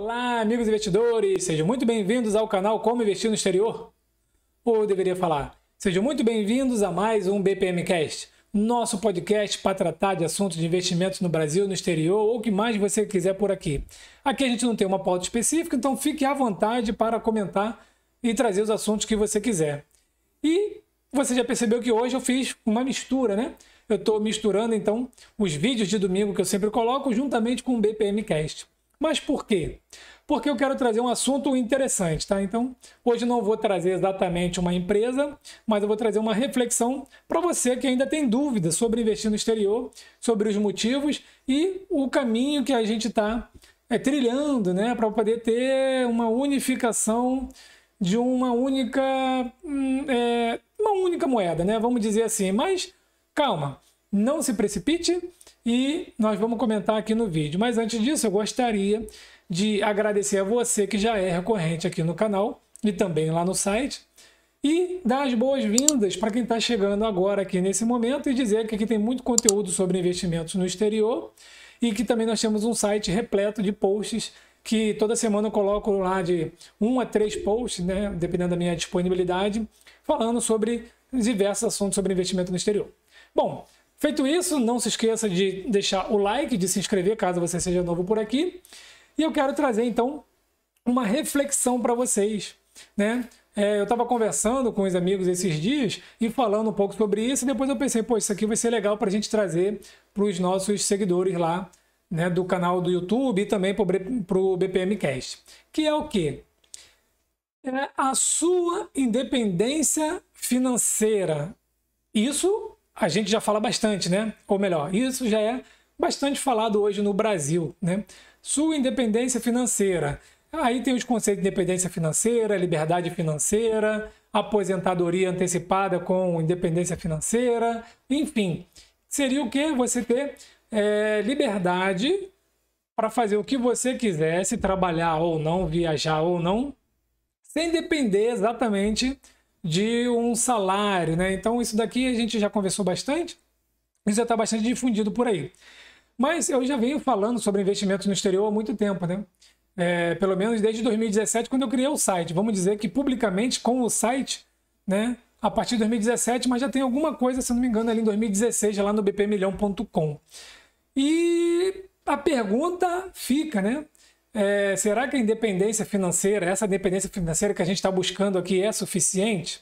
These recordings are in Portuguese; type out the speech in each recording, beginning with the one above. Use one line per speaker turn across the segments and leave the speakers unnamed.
Olá, amigos investidores! Sejam muito bem-vindos ao canal Como Investir no Exterior. Ou deveria falar, sejam muito bem-vindos a mais um BPMcast, nosso podcast para tratar de assuntos de investimentos no Brasil, no exterior ou o que mais você quiser por aqui. Aqui a gente não tem uma pauta específica, então fique à vontade para comentar e trazer os assuntos que você quiser. E você já percebeu que hoje eu fiz uma mistura, né? Eu estou misturando então os vídeos de domingo que eu sempre coloco juntamente com o BPMcast. Mas por quê? Porque eu quero trazer um assunto interessante, tá? Então, hoje não vou trazer exatamente uma empresa, mas eu vou trazer uma reflexão para você que ainda tem dúvidas sobre investir no exterior, sobre os motivos e o caminho que a gente está é, trilhando, né? Para poder ter uma unificação de uma única, hum, é, uma única moeda, né? Vamos dizer assim. Mas calma, não se precipite e nós vamos comentar aqui no vídeo. Mas antes disso, eu gostaria de agradecer a você que já é recorrente aqui no canal e também lá no site e dar as boas-vindas para quem está chegando agora aqui nesse momento e dizer que aqui tem muito conteúdo sobre investimentos no exterior e que também nós temos um site repleto de posts que toda semana eu coloco lá de um a três posts, né, dependendo da minha disponibilidade, falando sobre diversos assuntos sobre investimento no exterior. Bom, Feito isso, não se esqueça de deixar o like, de se inscrever caso você seja novo por aqui. E eu quero trazer então uma reflexão para vocês, né? É, eu estava conversando com os amigos esses dias e falando um pouco sobre isso. E depois eu pensei, pô, isso aqui vai ser legal para a gente trazer para os nossos seguidores lá, né, do canal do YouTube e também para o BPMcast, que é o quê? É a sua independência financeira. Isso a gente já fala bastante, né? Ou melhor, isso já é bastante falado hoje no Brasil, né? Sua independência financeira. Aí tem os conceitos de independência financeira, liberdade financeira, aposentadoria antecipada com independência financeira, enfim. Seria o que você ter é, liberdade para fazer o que você quisesse, trabalhar ou não, viajar ou não, sem depender exatamente de um salário, né? Então isso daqui a gente já conversou bastante, isso já está bastante difundido por aí. Mas eu já venho falando sobre investimentos no exterior há muito tempo, né? É, pelo menos desde 2017, quando eu criei o site. Vamos dizer que publicamente com o site, né? A partir de 2017, mas já tem alguma coisa, se não me engano, ali em 2016, lá no bpmilhão.com. E a pergunta fica, né? É, será que a independência financeira, essa independência financeira que a gente está buscando aqui, é suficiente?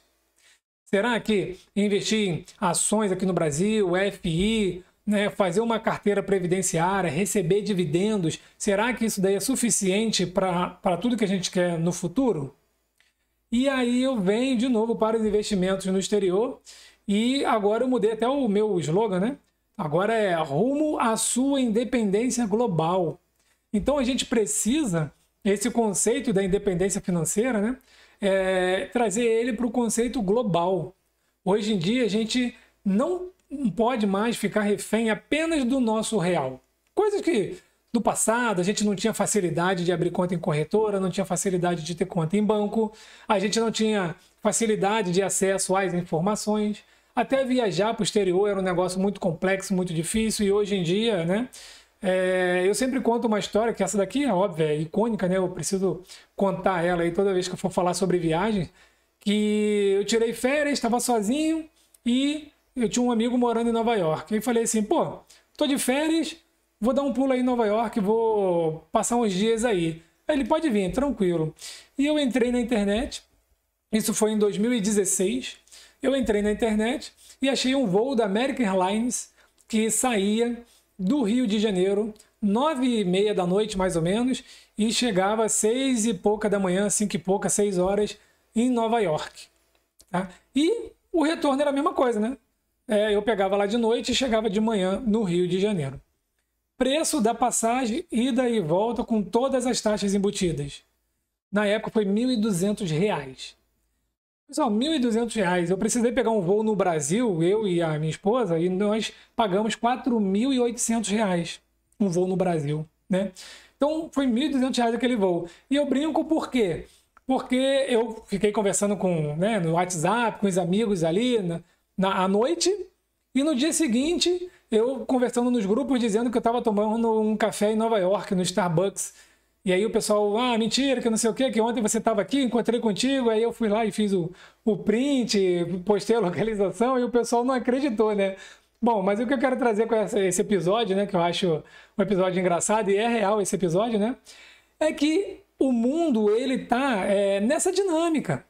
Será que investir em ações aqui no Brasil, FI, né, fazer uma carteira previdenciária, receber dividendos, será que isso daí é suficiente para tudo que a gente quer no futuro? E aí eu venho de novo para os investimentos no exterior e agora eu mudei até o meu slogan, né? Agora é rumo à sua independência global. Então a gente precisa esse conceito da independência financeira, né? É, trazer ele para o conceito global. Hoje em dia a gente não pode mais ficar refém apenas do nosso real. Coisas que no passado a gente não tinha facilidade de abrir conta em corretora, não tinha facilidade de ter conta em banco, a gente não tinha facilidade de acesso às informações. Até viajar para o exterior era um negócio muito complexo, muito difícil, e hoje em dia, né? É, eu sempre conto uma história, que essa daqui é óbvia, é icônica, né? Eu preciso contar ela aí toda vez que eu for falar sobre viagem. Que eu tirei férias, estava sozinho e eu tinha um amigo morando em Nova York. E falei assim, pô, tô de férias, vou dar um pulo aí em Nova York, vou passar uns dias aí. Ele pode vir, tranquilo. E eu entrei na internet, isso foi em 2016. Eu entrei na internet e achei um voo da American Airlines que saía do Rio de Janeiro, nove e meia da noite mais ou menos, e chegava às seis e pouca da manhã, cinco e pouca, seis horas, em Nova York. Tá? E o retorno era a mesma coisa, né? É, eu pegava lá de noite e chegava de manhã no Rio de Janeiro. Preço da passagem, ida e volta com todas as taxas embutidas. Na época foi R$ 1.200. Pessoal, R$ 1.200. Eu precisei pegar um voo no Brasil, eu e a minha esposa, e nós pagamos R$ reais um voo no Brasil, né? Então, foi R$ 1.200 aquele voo. E eu brinco por quê? Porque eu fiquei conversando com, né, no WhatsApp, com os amigos ali na, na, à noite, e no dia seguinte, eu conversando nos grupos, dizendo que eu estava tomando um café em Nova York, no Starbucks, e aí o pessoal, ah, mentira, que não sei o quê, que ontem você estava aqui, encontrei contigo, aí eu fui lá e fiz o, o print, postei a localização e o pessoal não acreditou, né? Bom, mas o que eu quero trazer com essa, esse episódio, né, que eu acho um episódio engraçado e é real esse episódio, né, é que o mundo ele tá é, nessa dinâmica.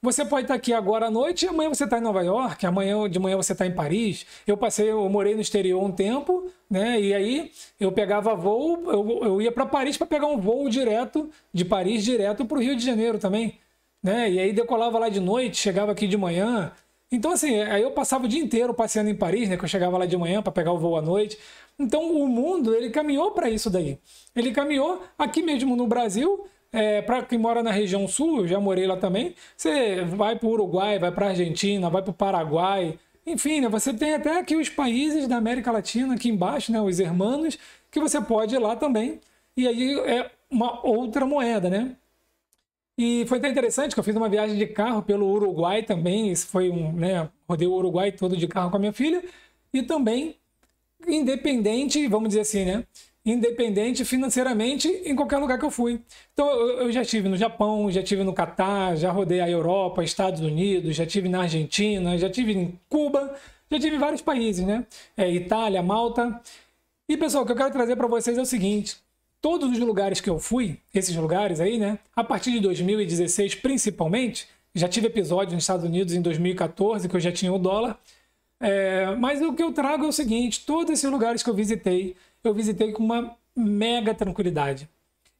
Você pode estar tá aqui agora à noite, e amanhã você está em Nova York, amanhã de manhã você está em Paris. Eu passei, eu morei no exterior um tempo, né? E aí eu pegava voo, eu, eu ia para Paris para pegar um voo direto de Paris direto para o Rio de Janeiro também, né? E aí decolava lá de noite, chegava aqui de manhã. Então assim, aí eu passava o dia inteiro passeando em Paris, né? Que eu chegava lá de manhã para pegar o voo à noite. Então o mundo ele caminhou para isso daí. Ele caminhou aqui mesmo no Brasil. É, para quem mora na região sul, eu já morei lá também. Você vai para o Uruguai, vai para Argentina, vai para o Paraguai, enfim, né, você tem até aqui os países da América Latina, aqui embaixo, né, os hermanos, que você pode ir lá também. E aí é uma outra moeda, né? E foi até interessante que eu fiz uma viagem de carro pelo Uruguai também. Isso foi um, né? Rodei o Uruguai todo de carro com a minha filha. E também, independente, vamos dizer assim, né? independente financeiramente em qualquer lugar que eu fui. Então eu, já estive no Japão, já estive no Catar, já rodei a Europa, Estados Unidos, já estive na Argentina, já estive em Cuba, já estive vários países, né? É, Itália, Malta. E pessoal, o que eu quero trazer para vocês é o seguinte: todos os lugares que eu fui, esses lugares aí, né? A partir de 2016, principalmente, já tive episódio nos Estados Unidos em 2014 que eu já tinha o dólar. É, mas o que eu trago é o seguinte: todos esses lugares que eu visitei eu visitei com uma mega tranquilidade.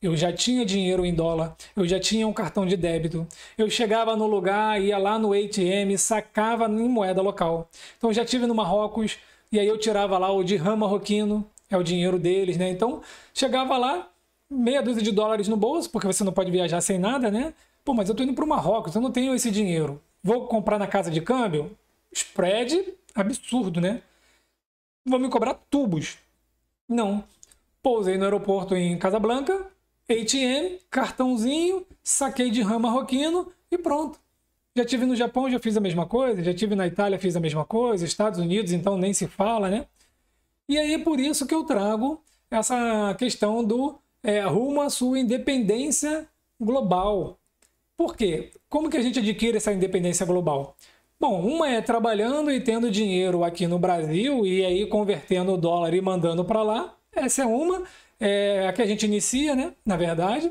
Eu já tinha dinheiro em dólar, eu já tinha um cartão de débito. Eu chegava no lugar, ia lá no ATM, sacava em moeda local. Então eu já tive no Marrocos e aí eu tirava lá o dirham marroquino, é o dinheiro deles, né? Então chegava lá meia dúzia de dólares no bolso, porque você não pode viajar sem nada, né? Pô, mas eu tô indo para o Marrocos, eu não tenho esse dinheiro. Vou comprar na casa de câmbio? Spread absurdo, né? Vão me cobrar tubos. Não. Pousei no aeroporto em Casablanca, ATM, cartãozinho, saquei de rama marroquino e pronto. Já tive no Japão, já fiz a mesma coisa, já tive na Itália, fiz a mesma coisa, Estados Unidos, então nem se fala, né? E aí é por isso que eu trago essa questão do é, rumo à sua independência global. Por quê? Como que a gente adquire essa independência global? Bom, uma é trabalhando e tendo dinheiro aqui no Brasil e aí convertendo o dólar e mandando para lá. Essa é uma, é a que a gente inicia, né? Na verdade.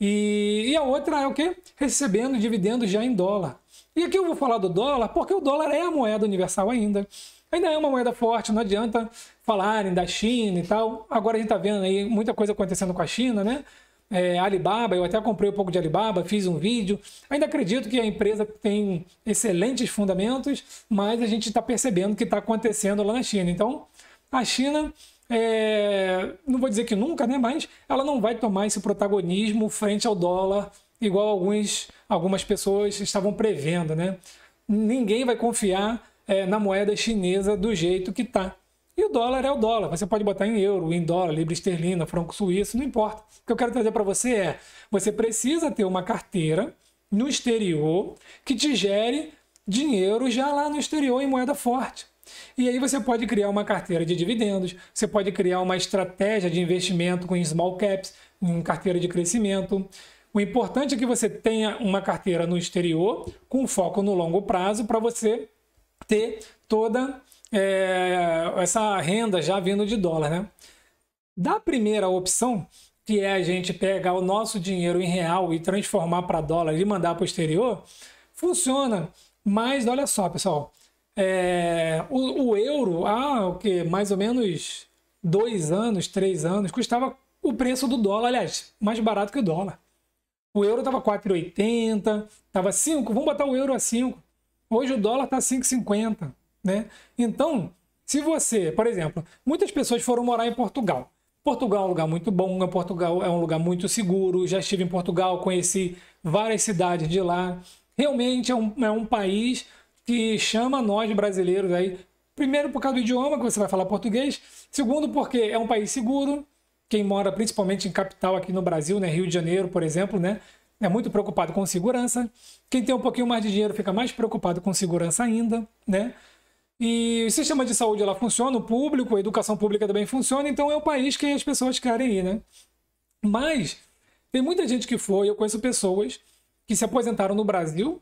E, e a outra é o quê? Recebendo dividendos já em dólar. E aqui eu vou falar do dólar porque o dólar é a moeda universal ainda. Ainda é uma moeda forte, não adianta falarem da China e tal. Agora a gente está vendo aí muita coisa acontecendo com a China, né? é, Alibaba, eu até comprei um pouco de Alibaba, fiz um vídeo. Ainda acredito que a empresa tem excelentes fundamentos, mas a gente está percebendo o que está acontecendo lá na China. Então, a China, é, não vou dizer que nunca, né, mas ela não vai tomar esse protagonismo frente ao dólar, igual alguns, algumas pessoas estavam prevendo. Né? Ninguém vai confiar é, na moeda chinesa do jeito que está. E o dólar é o dólar. Você pode botar em euro, em dólar, libra esterlina, franco suíço, não importa. O que eu quero trazer para você é: você precisa ter uma carteira no exterior que te gere dinheiro já lá no exterior em moeda forte. E aí você pode criar uma carteira de dividendos, você pode criar uma estratégia de investimento com small caps, em carteira de crescimento. O importante é que você tenha uma carteira no exterior com foco no longo prazo para você ter toda é, essa renda já vindo de dólar, né? Da primeira opção, que é a gente pegar o nosso dinheiro em real e transformar para dólar e mandar para o exterior, funciona. Mas olha só, pessoal, é, o, o, euro há o que mais ou menos dois anos, três anos, custava o preço do dólar, aliás, mais barato que o dólar. O euro estava 4,80, estava 5, vamos botar o euro a 5. Hoje o dólar está 5,50. Né? Então, se você, por exemplo, muitas pessoas foram morar em Portugal. Portugal é um lugar muito bom, Portugal é um lugar muito seguro. Já estive em Portugal, conheci várias cidades de lá. Realmente é um, é um país que chama nós brasileiros aí, primeiro por causa do idioma, que você vai falar português, segundo porque é um país seguro. Quem mora principalmente em capital aqui no Brasil, né, Rio de Janeiro, por exemplo, né, é muito preocupado com segurança. Quem tem um pouquinho mais de dinheiro fica mais preocupado com segurança ainda, né? E o sistema de saúde lá funciona, o público, a educação pública também funciona, então é o país que as pessoas querem ir, né? Mas tem muita gente que foi, eu conheço pessoas que se aposentaram no Brasil,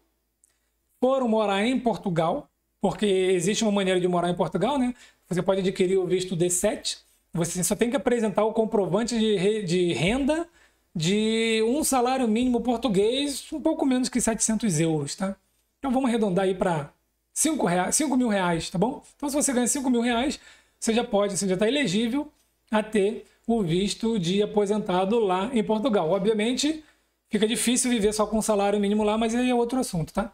foram morar em Portugal, porque existe uma maneira de morar em Portugal, né? Você pode adquirir o visto D7, você só tem que apresentar o comprovante de, de renda de um salário mínimo português, um pouco menos que 700 euros, tá? Então vamos arredondar aí para 5, reais, 5 mil reais, tá bom? Então, se você ganha 5 mil reais, você já pode, você já está elegível a ter o visto de aposentado lá em Portugal. Obviamente, fica difícil viver só com salário mínimo lá, mas aí é outro assunto, tá?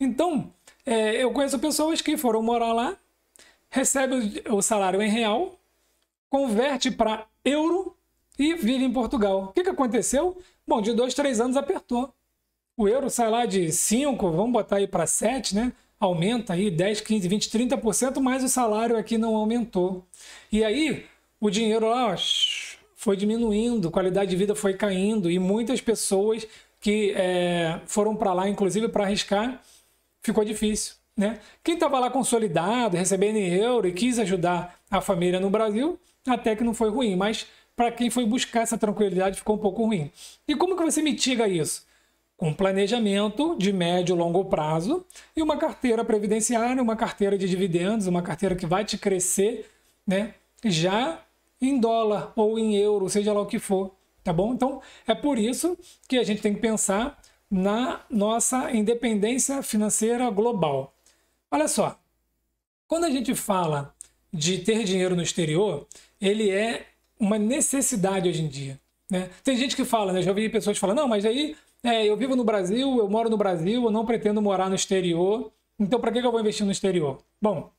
Então, é, eu conheço pessoas que foram morar lá, recebem o salário em real, converte para euro e vive em Portugal. O que, que aconteceu? Bom, de dois, três anos apertou. O euro sai lá de 5, vamos botar aí para 7, né? aumenta aí 10, 15, 20, 30%, mas o salário aqui não aumentou. E aí o dinheiro lá foi diminuindo, qualidade de vida foi caindo e muitas pessoas que é, foram para lá, inclusive para arriscar, ficou difícil. Né? Quem estava lá consolidado, recebendo em euro e quis ajudar a família no Brasil, até que não foi ruim, mas para quem foi buscar essa tranquilidade ficou um pouco ruim. E como que você mitiga isso? um planejamento de médio e longo prazo e uma carteira previdenciária, uma carteira de dividendos, uma carteira que vai te crescer, né? Já em dólar ou em euro, seja lá o que for, tá bom? Então é por isso que a gente tem que pensar na nossa independência financeira global. Olha só, quando a gente fala de ter dinheiro no exterior, ele é uma necessidade hoje em dia. Né? Tem gente que fala, né? já ouvi pessoas falando, não, mas aí é, eu vivo no Brasil, eu moro no Brasil, eu não pretendo morar no exterior, então para que eu vou investir no exterior? Bom,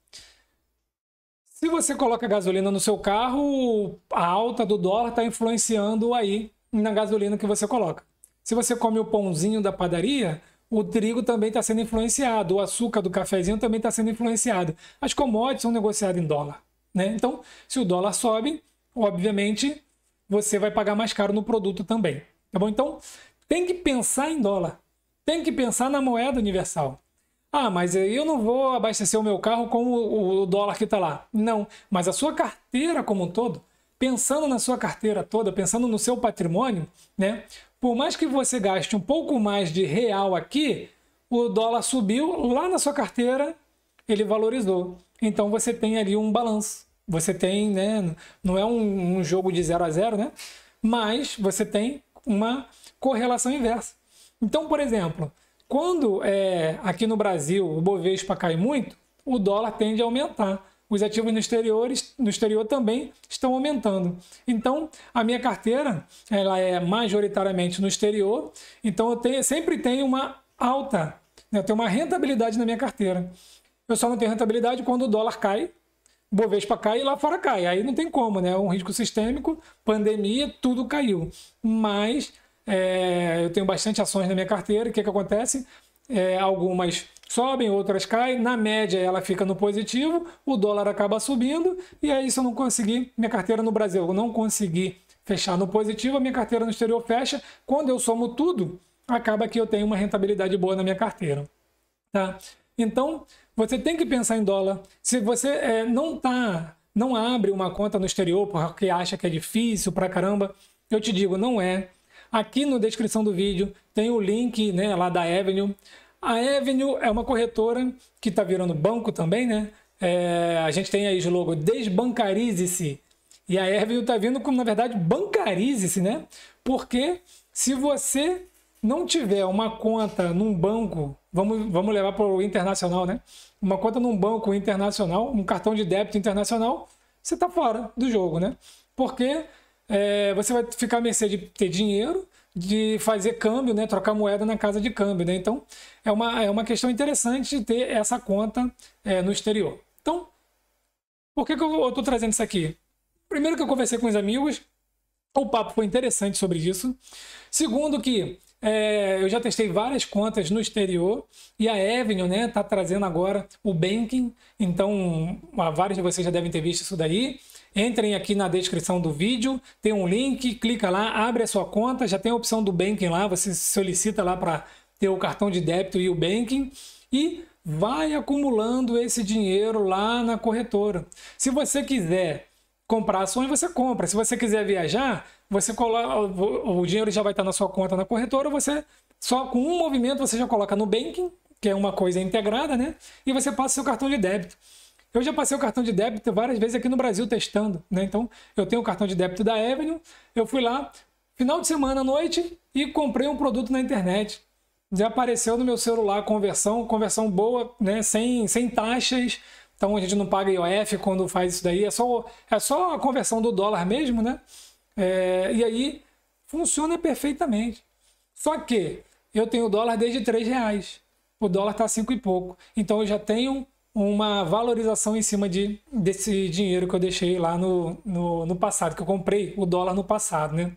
se você coloca gasolina no seu carro, a alta do dólar está influenciando aí na gasolina que você coloca. Se você come o pãozinho da padaria, o trigo também está sendo influenciado, o açúcar do cafezinho também está sendo influenciado. As commodities são negociadas em dólar. Né? Então, se o dólar sobe, obviamente você vai pagar mais caro no produto também. Tá bom? Então, tem que pensar em dólar. Tem que pensar na moeda universal. Ah, mas eu não vou abastecer o meu carro com o, o dólar que está lá. Não, mas a sua carteira como um todo, pensando na sua carteira toda, pensando no seu patrimônio, né? Por mais que você gaste um pouco mais de real aqui, o dólar subiu, lá na sua carteira ele valorizou. Então você tem ali um balanço. Você tem, né? Não é um, um jogo de 0 a 0, né? Mas você tem uma correlação inversa. Então, por exemplo, quando é, aqui no Brasil o Bovespa cai muito, o dólar tende a aumentar. Os ativos no exterior, no exterior também estão aumentando. Então, a minha carteira ela é majoritariamente no exterior, então eu tenho, sempre tenho uma alta, né? eu tenho uma rentabilidade na minha carteira. Eu só não tenho rentabilidade quando o dólar cai, o Bovespa cai e lá fora cai. Aí não tem como, né? É um risco sistêmico, pandemia, tudo caiu. Mas é, eu tenho bastante ações na minha carteira. O que, é que acontece? É, algumas sobem, outras caem. Na média, ela fica no positivo. O dólar acaba subindo. E aí, se eu não conseguir, minha carteira no Brasil, eu não consegui fechar no positivo, a minha carteira no exterior fecha. Quando eu somo tudo, acaba que eu tenho uma rentabilidade boa na minha carteira. Tá? Então, você tem que pensar em dólar. Se você é, não tá, não abre uma conta no exterior porque acha que é difícil pra caramba, eu te digo, não é. Aqui na descrição do vídeo tem o link né, lá da Avenue. A Avenue é uma corretora que está virando banco também, né? É, a gente tem aí o logo Desbancarize-se. E a Avenue está vindo como, na verdade, bancarize-se, né? Porque se você não tiver uma conta num banco, vamos, vamos levar para o internacional, né? Uma conta num banco internacional, um cartão de débito internacional, você está fora do jogo, né? Porque é, você vai ficar à mercê de ter dinheiro, de fazer câmbio, né, trocar moeda na casa de câmbio. Né? Então, é uma, é uma questão interessante de ter essa conta é, no exterior. Então, por que, que eu estou trazendo isso aqui? Primeiro que eu conversei com os amigos, o papo foi interessante sobre isso. Segundo que é, eu já testei várias contas no exterior e a Avenue né, tá trazendo agora o banking, então vários de vocês já devem ter visto isso daí. Entrem aqui na descrição do vídeo, tem um link, clica lá, abre a sua conta, já tem a opção do banking lá, você solicita lá para ter o cartão de débito e o banking e vai acumulando esse dinheiro lá na corretora. Se você quiser comprar ações, você compra. Se você quiser viajar, você coloca o dinheiro já vai estar na sua conta na corretora, você só com um movimento você já coloca no banking, que é uma coisa integrada, né? E você passa seu cartão de débito. Então, eu já passei o cartão de débito várias vezes aqui no Brasil testando, né? Então, eu tenho o cartão de débito da Avenue, eu fui lá, final de semana à noite, e comprei um produto na internet. Já apareceu no meu celular a conversão, conversão boa, né? Sem, sem taxas, então a gente não paga IOF quando faz isso daí, é só, é só a conversão do dólar mesmo, né? É, e aí funciona perfeitamente. Só que eu tenho dólar desde 3 reais. O dólar está cinco e pouco. Então eu já tenho uma valorização em cima de, desse dinheiro que eu deixei lá no, no, no passado, que eu comprei o dólar no passado, né?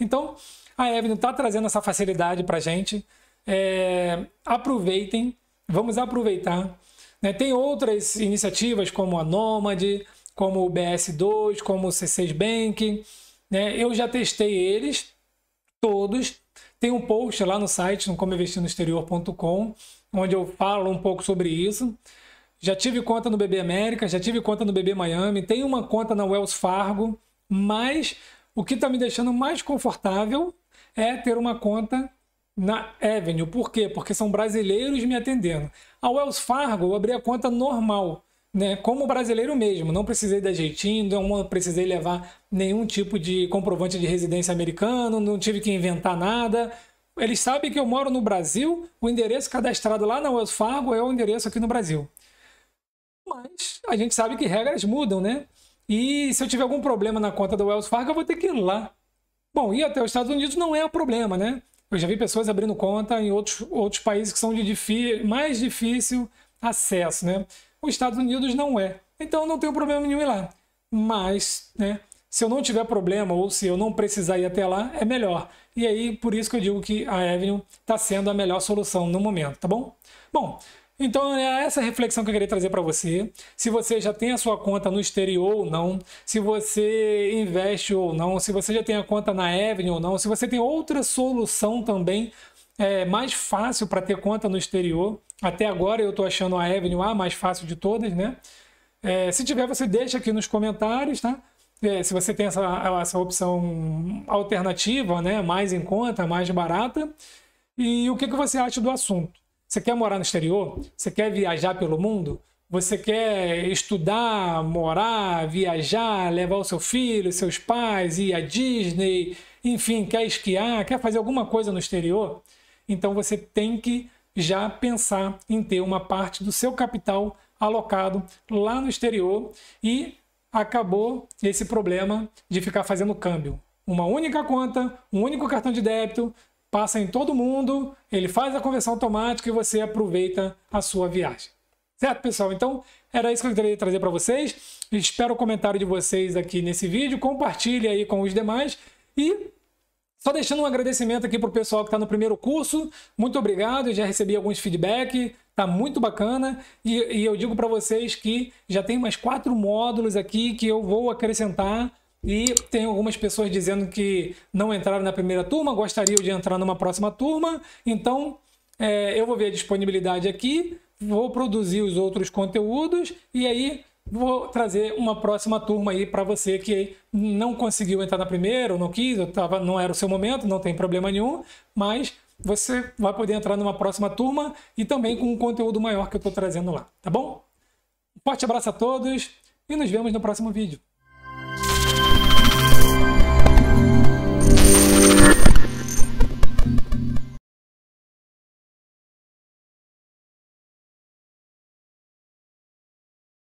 Então, a Evelyn está trazendo essa facilidade para a gente. É, aproveitem, vamos aproveitar. Né? Tem outras iniciativas como a Nômade, como o BS2, como o C6 Bank. Né? Eu já testei eles todos. Tem um post lá no site, no Exterior.com onde eu falo um pouco sobre isso já tive conta no BB América, já tive conta no BB Miami, tenho uma conta na Wells Fargo, mas o que está me deixando mais confortável é ter uma conta na Avenue. Por quê? Porque são brasileiros me atendendo. A Wells Fargo, eu abri a conta normal, né? como brasileiro mesmo. Não precisei dar jeitinho, não é precisei levar nenhum tipo de comprovante de residência americano, não tive que inventar nada. Eles sabem que eu moro no Brasil, o endereço cadastrado lá na Wells Fargo é o endereço aqui no Brasil. Mas a gente sabe que regras mudam, né? E se eu tiver algum problema na conta do Wells Fargo, eu vou ter que ir lá. Bom, ir até os Estados Unidos não é o problema, né? Eu já vi pessoas abrindo conta em outros, outros países que são de mais difícil acesso, né? Os Estados Unidos não é. Então não tem problema nenhum ir lá. Mas, né? Se eu não tiver problema ou se eu não precisar ir até lá, é melhor. E aí, por isso que eu digo que a Avenue está sendo a melhor solução no momento, tá bom? Bom, então, é essa reflexão que eu queria trazer para você. Se você já tem a sua conta no exterior ou não, se você investe ou não, se você já tem a conta na Avenue ou não, se você tem outra solução também é, mais fácil para ter conta no exterior. Até agora eu estou achando a Avenue a mais fácil de todas, né? É, se tiver, você deixa aqui nos comentários, tá? É, se você tem essa, essa opção alternativa, né? Mais em conta, mais barata. E o que, que você acha do assunto? Você quer morar no exterior? Você quer viajar pelo mundo? Você quer estudar, morar, viajar, levar o seu filho, seus pais, ir à Disney, enfim, quer esquiar, quer fazer alguma coisa no exterior? Então você tem que já pensar em ter uma parte do seu capital alocado lá no exterior e acabou esse problema de ficar fazendo câmbio. Uma única conta, um único cartão de débito, passa em todo mundo, ele faz a conversão automática e você aproveita a sua viagem. Certo, pessoal? Então, era isso que eu queria trazer para vocês. Espero o comentário de vocês aqui nesse vídeo. Compartilhe aí com os demais. E só deixando um agradecimento aqui para o pessoal que está no primeiro curso. Muito obrigado, eu já recebi alguns feedback, tá muito bacana. E, e eu digo para vocês que já tem mais quatro módulos aqui que eu vou acrescentar e tem algumas pessoas dizendo que não entraram na primeira turma, gostariam de entrar numa próxima turma. Então, é, eu vou ver a disponibilidade aqui, vou produzir os outros conteúdos e aí vou trazer uma próxima turma aí para você que não conseguiu entrar na primeira, ou não quis, ou tava, não era o seu momento, não tem problema nenhum, mas você vai poder entrar numa próxima turma e também com um conteúdo maior que eu estou trazendo lá, tá bom? Um forte abraço a todos e nos vemos no próximo vídeo.